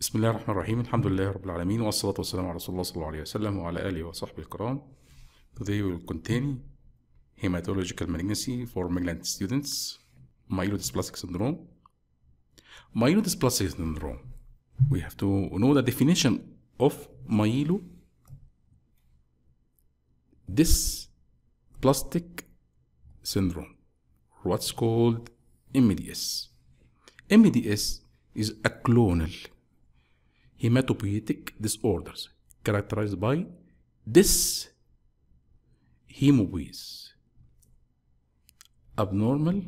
بسم الله الرحمن الرحيم الحمد لله رب العالمين والصلاة والسلام على رسول الله صلى الله عليه وسلم وعلى آله وصحبه الكرام Today we will continue hematological malignancy for malignant students myelodysplastic syndrome myelodysplastic syndrome we have to know the definition of myelo dysplastic syndrome what's called MDS MDS is a clonal hematopoietic disorders characterized by this hemopoiesis, abnormal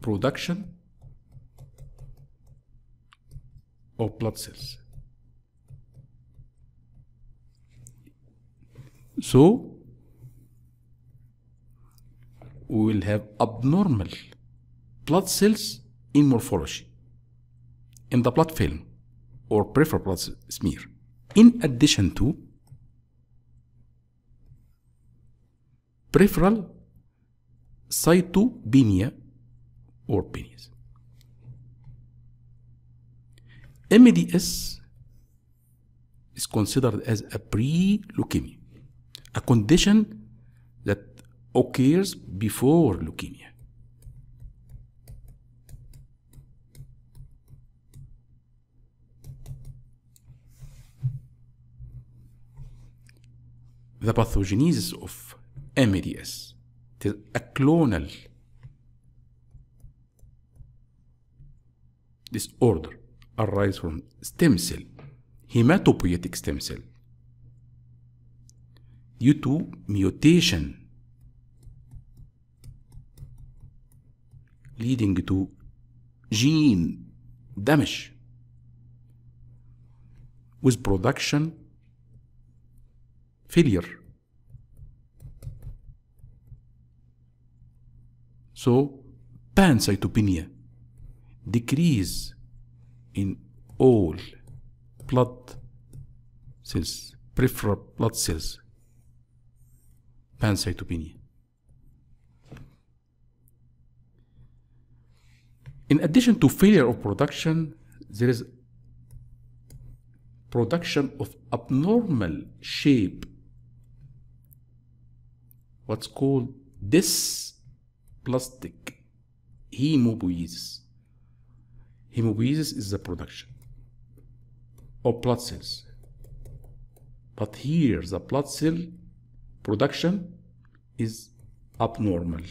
production of blood cells. So, we will have abnormal blood cells in morphology in the blood film or peripheral blood smear in addition to peripheral cytopenia or penis. MDS is considered as a pre-leukemia, a condition that occurs before leukemia. the pathogenesis of MDS. It is a clonal disorder arise from stem cell, hematopoietic stem cell, due to mutation leading to gene damage with production failure. So, pancytopenia decrease in all blood cells, peripheral blood cells, pancytopenia. In addition to failure of production, there is production of abnormal shape what's called this plastic hemopoiesis. Hemopoiesis is the production of blood cells. But here the blood cell production is abnormal.